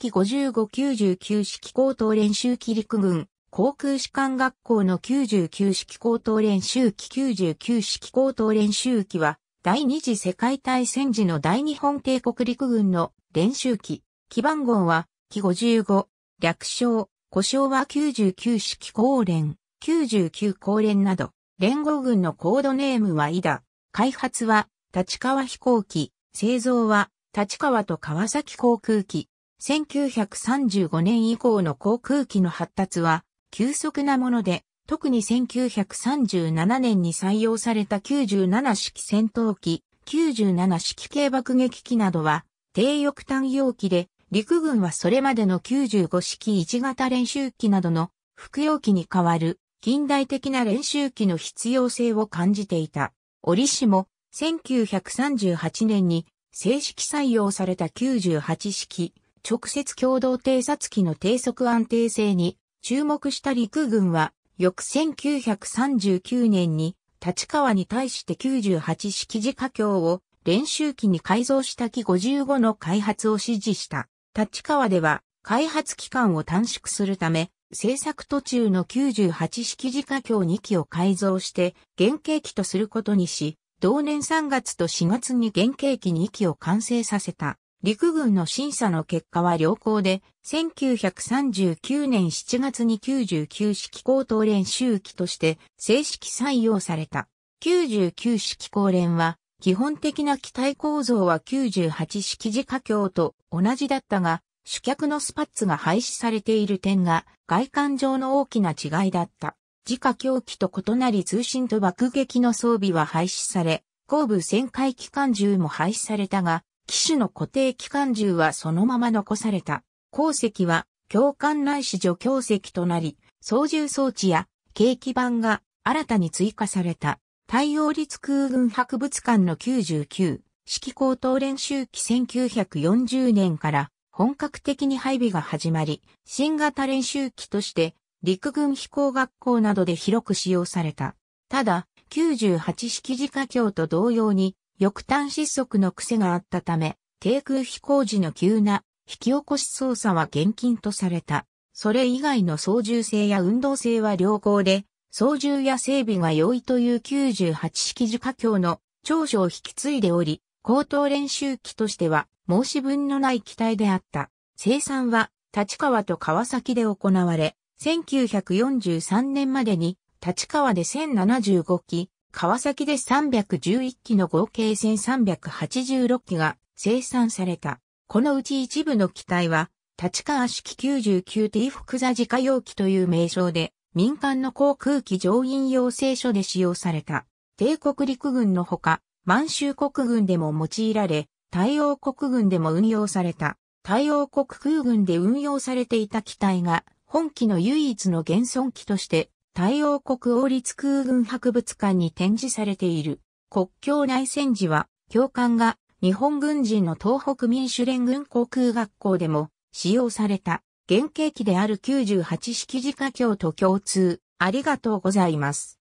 機5599式高等練習機陸軍、航空士官学校の99式高等練習機99式高等練習機は、第二次世界大戦時の大日本帝国陸軍の練習機。基番号は、機55、略称、故障は99式高連、99高連など、連合軍のコードネームはイダ。開発は、立川飛行機、製造は、立川と川崎航空機。1935年以降の航空機の発達は急速なもので、特に1937年に採用された97式戦闘機、97式軽爆撃機などは低翼単容機で、陸軍はそれまでの95式1型練習機などの服用機に代わる近代的な練習機の必要性を感じていた。折しも1938年に正式採用された98式直接共同偵察機の低速安定性に注目した陸軍は、翌1939年に立川に対して98式自家橋を練習機に改造した機55の開発を指示した。立川では開発期間を短縮するため、製作途中の98式自家橋2機を改造して原型機とすることにし、同年3月と4月に原型機2機を完成させた。陸軍の審査の結果は良好で、1939年7月に99式高等練習機として正式採用された。99式高練は、基本的な機体構造は98式自家橋と同じだったが、主脚のスパッツが廃止されている点が外観上の大きな違いだった。自家橋機と異なり通信と爆撃の装備は廃止され、後部旋回機関銃も廃止されたが、機種の固定機関銃はそのまま残された。鉱石は、教官内視助教石となり、操縦装置や、景気板が新たに追加された。太陽立空軍博物館の99、式高等練習機1940年から本格的に配備が始まり、新型練習機として陸軍飛行学校などで広く使用された。ただ、98式自家教と同様に翼端失速の癖があったため、低空飛行時の急な引き起こし操作は厳禁とされた。それ以外の操縦性や運動性は良好で、操縦や整備が容易という98式樹華橋の長所を引き継いでおり、高等練習機としては申し分のない機体であった。生産は立川と川崎で行われ、1943年までに立川で1075機、川崎で311機の合計1386機が生産された。このうち一部の機体は、立川式 99T 福座自家用機という名称で、民間の航空機乗員養成所で使用された。帝国陸軍のほか、満州国軍でも用いられ、太陽国軍でも運用された。太陽国空軍で運用されていた機体が、本機の唯一の現存機として太陽国王立空軍博物館に展示されている国境内戦時は教官が日本軍人の東北民主連軍航空学校でも使用された原型機である98式自家教と共通ありがとうございます。